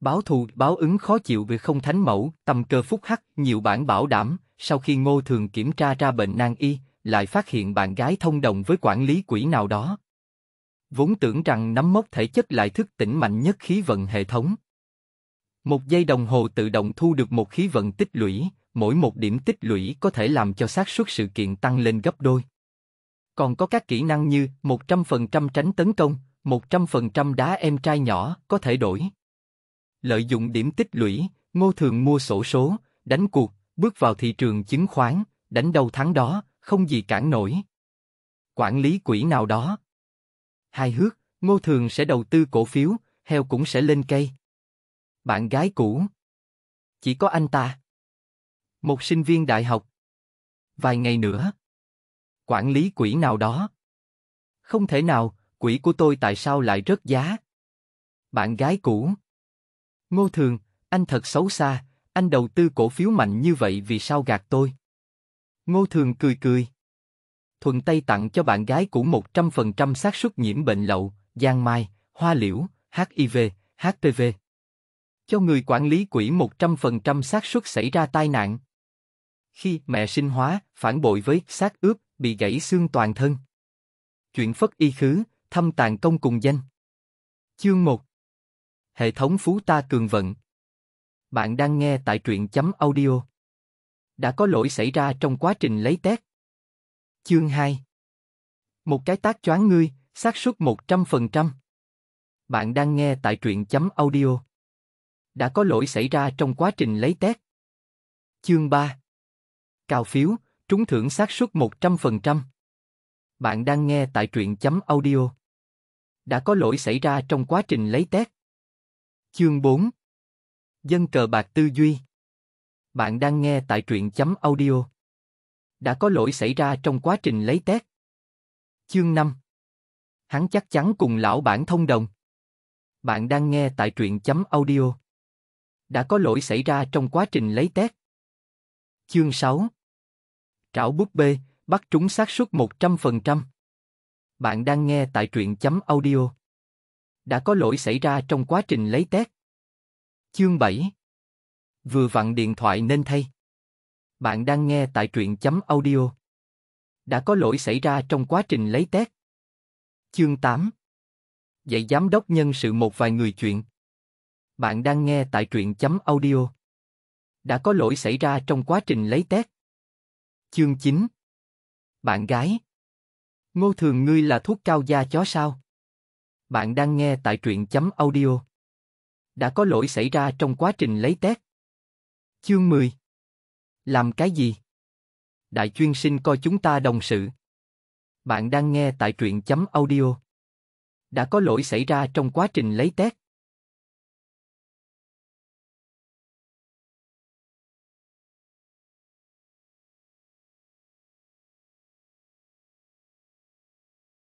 Báo thù, báo ứng khó chịu vì không thánh mẫu, tầm cơ phúc hắc, nhiều bản bảo đảm, sau khi ngô thường kiểm tra ra bệnh nan y, lại phát hiện bạn gái thông đồng với quản lý quỹ nào đó. Vốn tưởng rằng nắm mốc thể chất lại thức tỉnh mạnh nhất khí vận hệ thống. Một giây đồng hồ tự động thu được một khí vận tích lũy, mỗi một điểm tích lũy có thể làm cho xác suất sự kiện tăng lên gấp đôi. Còn có các kỹ năng như 100% tránh tấn công, 100% đá em trai nhỏ có thể đổi lợi dụng điểm tích lũy, Ngô Thường mua sổ số, đánh cuộc, bước vào thị trường chứng khoán, đánh đầu thắng đó, không gì cản nổi. Quản lý quỹ nào đó. Hai hước, Ngô Thường sẽ đầu tư cổ phiếu, heo cũng sẽ lên cây. Bạn gái cũ. Chỉ có anh ta. Một sinh viên đại học. Vài ngày nữa. Quản lý quỹ nào đó. Không thể nào, quỹ của tôi tại sao lại rớt giá? Bạn gái cũ. Ngô Thường, anh thật xấu xa, anh đầu tư cổ phiếu mạnh như vậy vì sao gạt tôi? Ngô Thường cười cười. Thuận tay tặng cho bạn gái cũ 100% xác suất nhiễm bệnh lậu, giang mai, hoa liễu, HIV, HPV. Cho người quản lý quỹ 100% xác suất xảy ra tai nạn. Khi mẹ sinh hóa, phản bội với xác ướp, bị gãy xương toàn thân. Chuyện phất y khứ, thâm tàn công cùng danh. Chương 1 Hệ thống phú ta cường vận. Bạn đang nghe tại truyện chấm audio. Đã có lỗi xảy ra trong quá trình lấy test. Chương 2 Một cái tác choáng ngươi, xác suất 100%. Bạn đang nghe tại truyện chấm audio. Đã có lỗi xảy ra trong quá trình lấy test. Chương 3 Cào phiếu, trúng thưởng xác suất 100%. Bạn đang nghe tại truyện chấm audio. Đã có lỗi xảy ra trong quá trình lấy test. Chương 4 Dân cờ bạc tư duy Bạn đang nghe tại truyện chấm audio. Đã có lỗi xảy ra trong quá trình lấy tét. Chương 5 Hắn chắc chắn cùng lão bản thông đồng. Bạn đang nghe tại truyện chấm audio. Đã có lỗi xảy ra trong quá trình lấy tét. Chương 6 Trảo búp bê, bắt trúng xác suất 100%. Bạn đang nghe tại truyện chấm audio đã có lỗi xảy ra trong quá trình lấy test. Chương 7 Vừa vặn điện thoại nên thay. Bạn đang nghe tại truyện chấm audio. Đã có lỗi xảy ra trong quá trình lấy test. Chương 8 Dạy giám đốc nhân sự một vài người chuyện. Bạn đang nghe tại truyện chấm audio. Đã có lỗi xảy ra trong quá trình lấy test. Chương 9 Bạn gái Ngô Thường ngươi là thuốc cao da chó sao? Bạn đang nghe tại truyện chấm audio. Đã có lỗi xảy ra trong quá trình lấy test. Chương 10 Làm cái gì? Đại chuyên sinh coi chúng ta đồng sự. Bạn đang nghe tại truyện chấm audio. Đã có lỗi xảy ra trong quá trình lấy test.